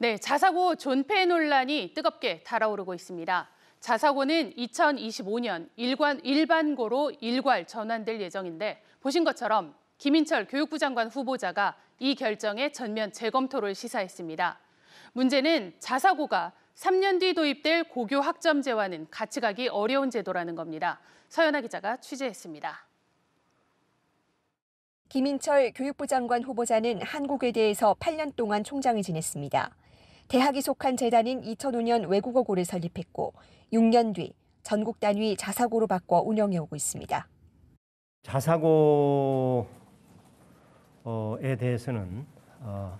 네, 자사고 존폐 논란이 뜨겁게 달아오르고 있습니다. 자사고는 2025년 일관, 일반고로 일괄 전환될 예정인데 보신 것처럼 김인철 교육부 장관 후보자가 이 결정에 전면 재검토를 시사했습니다. 문제는 자사고가 3년 뒤 도입될 고교 학점제와는 같이 가기 어려운 제도라는 겁니다. 서연아 기자가 취재했습니다. 김인철 교육부 장관 후보자는 한국에 대해서 8년 동안 총장을 지냈습니다. 대학이 속한 재단인 2005년 외국어고를 설립했고 6년 뒤 전국 단위 자사고로 바꿔 운영해 오고 있습니다. 자사고에 어, 대해서는 어,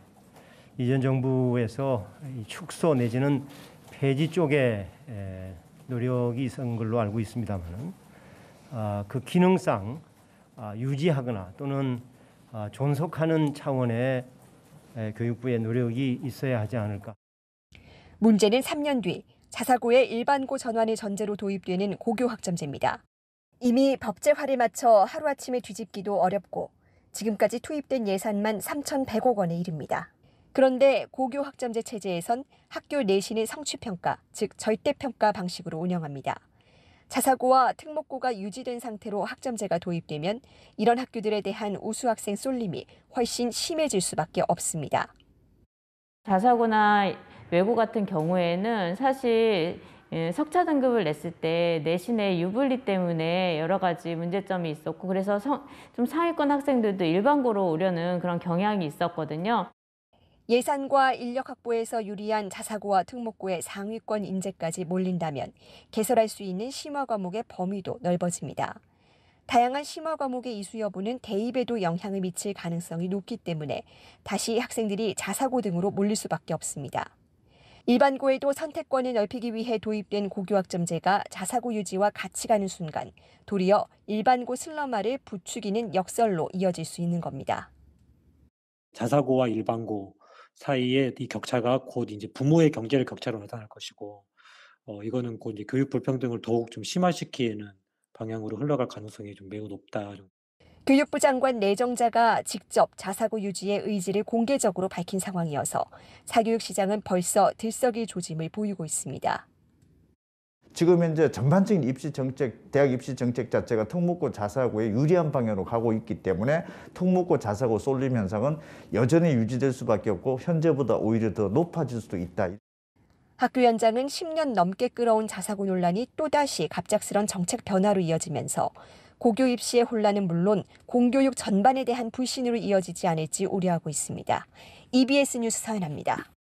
이전 정부에서 축소 내지는 폐지 쪽에 노력이 있었 걸로 알고 있습니다만 어, 아, 그 기능상 아, 유지하거나 또는 아, 존속하는 차원의 교육부의 노력이 있어야 하지 않을까. 문제는 3년 뒤 자사고의 일반고 전환이 전제로 도입되는 고교 학점제입니다. 이미 법제화를 맞춰 하루아침에 뒤집기도 어렵고 지금까지 투입된 예산만 3,100억 원에 이릅니다. 그런데 고교 학점제 체제에선 학교 내신의 성취평가, 즉 절대평가 방식으로 운영합니다. 자사고와 특목고가 유지된 상태로 학점제가 도입되면 이런 학교들에 대한 우수학생 쏠림이 훨씬 심해질 수밖에 없습니다. 자사고나 외고 같은 경우에는 사실 예, 석차 등급을 냈을 때 내신의 유불리 때문에 여러 가지 문제점이 있었고 그래서 좀 상위권 학생들도 일반고로 오려는 그런 경향이 있었거든요. 예산과 인력 확보에서 유리한 자사고와 특목고의 상위권 인재까지 몰린다면 개설할 수 있는 심화 과목의 범위도 넓어집니다. 다양한 심화 과목의 이수 여부는 대입에도 영향을 미칠 가능성이 높기 때문에 다시 학생들이 자사고 등으로 몰릴 수밖에 없습니다. 일반고에도 선택권을 넓히기 위해 도입된 고교학점제가 자사고 유지와 같이 가는 순간 도리어 일반고 슬럼화를 부추기는 역설로 이어질 수 있는 겁니다. 자사고와 일반고 사이의 이 격차가 곧 이제 부모의 경제를 격차로 나타날 것이고 어, 이거는 곧 이제 교육 불평등을 더욱 좀 심화시키는 방향으로 흘러갈 가능성이 좀 매우 높다. 좀. 교육부 장관 내정자가 직접 자사고 유지의 의지를 공개적으로 밝힌 상황이어서 사교육 시장은 벌써 들썩이 조짐을 보이고 있습니다. 지금 현재 전반적인 입시 정책, 대학 입시 정책 자체가 특목고 자사고에 유리한 방향으로 가고 있기 때문에 특목고 자사고 쏠림 현상은 여전히 유지될 수밖에 없고 현재보다 오히려 더 높아질 수도 있다. 학교 현장은 10년 넘게 끌어온 자사고 논란이 또다시 갑작스런 정책 변화로 이어지면서 고교 입시의 혼란은 물론 공교육 전반에 대한 불신으로 이어지지 않을지 우려하고 있습니다. EBS 뉴스 서연합니다.